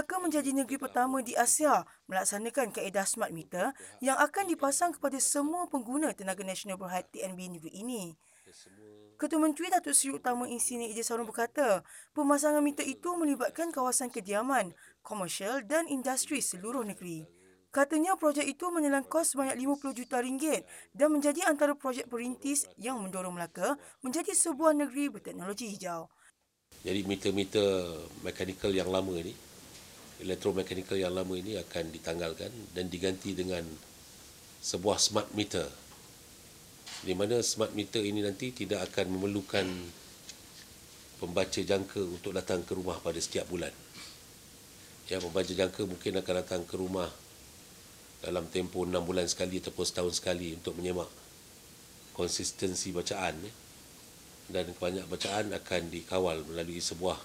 Melaka menjadi negeri pertama di Asia melaksanakan kaedah smart meter yang akan dipasang kepada semua pengguna tenaga nasional berhad TNB negeri ini. Ketua Menteri Datuk Seri Utama Insinyur Ejaz Harun berkata, pemasangan meter itu melibatkan kawasan kediaman, komersial dan industri seluruh negeri. Katanya projek itu menelan kos sebanyak 50 juta ringgit dan menjadi antara projek perintis yang mendorong Melaka menjadi sebuah negeri berteknologi hijau. Jadi meter-meter mekanikal yang lama ini elektromekanikal yang lama ini akan ditanggalkan dan diganti dengan sebuah smart meter di mana smart meter ini nanti tidak akan memerlukan pembaca jangka untuk datang ke rumah pada setiap bulan. Ya, pembaca jangka mungkin akan datang ke rumah dalam tempoh 6 bulan sekali ataupun setahun sekali untuk menyemak konsistensi bacaan ya. dan banyak bacaan akan dikawal melalui sebuah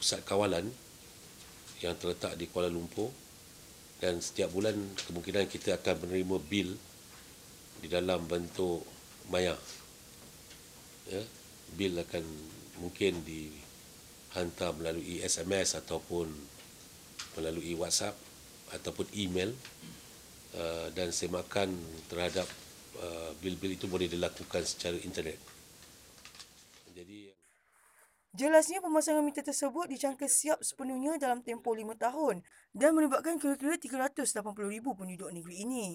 pusat kawalan yang terletak di Kuala Lumpur dan setiap bulan kemungkinan kita akan menerima bil di dalam bentuk maya. Ya, bil akan mungkin dihantar melalui SMS ataupun melalui WhatsApp ataupun email uh, dan semakan terhadap uh, bil-bil itu boleh dilakukan secara internet. Jadi Jelasnya pemasangan meter tersebut dijangka siap sepenuhnya dalam tempoh lima tahun dan melibatkan kira-kira 380,000 penduduk negeri ini.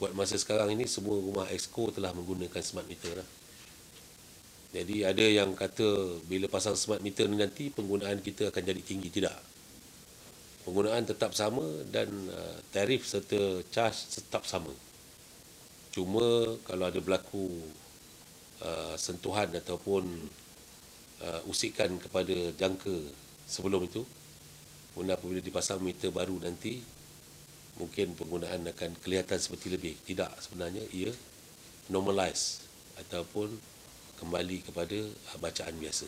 Buat masa sekarang ini semua rumah exco telah menggunakan smart meter lah. Jadi ada yang kata bila pasang smart meter ni nanti penggunaan kita akan jadi tinggi tidak. Penggunaan tetap sama dan uh, tarif serta charge tetap sama. Cuma kalau ada berlaku uh, sentuhan ataupun uh, usikan kepada jangka sebelum itu Kemudian apabila dipasang meter baru nanti mungkin penggunaan akan kelihatan seperti lebih tidak sebenarnya ia normalize ataupun kembali kepada uh, bacaan biasa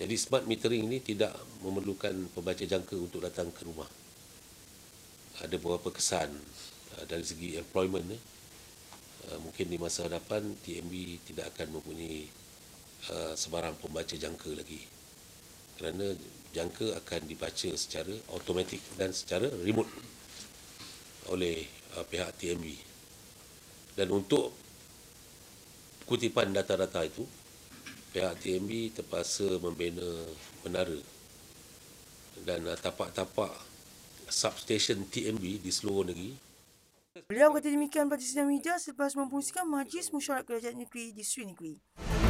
jadi smart metering ini tidak memerlukan pembaca jangka untuk datang ke rumah ada beberapa kesan uh, dari segi employment eh. mungkin di masa hadapan TMB tidak akan mempunyai Eh, sebarang pembaca jangka lagi kerana jangka akan dibaca secara automatik dan secara remote oleh uh, pihak TMB dan untuk kutipan data-data itu pihak TMB terpaksa membina menara dan uh, tapak-tapak substation TMB di seluruh negeri Beliau kata demikian pada sidang media selepas mempunyai majlis mesyuarat kerajaan negeri di Sri Negeri.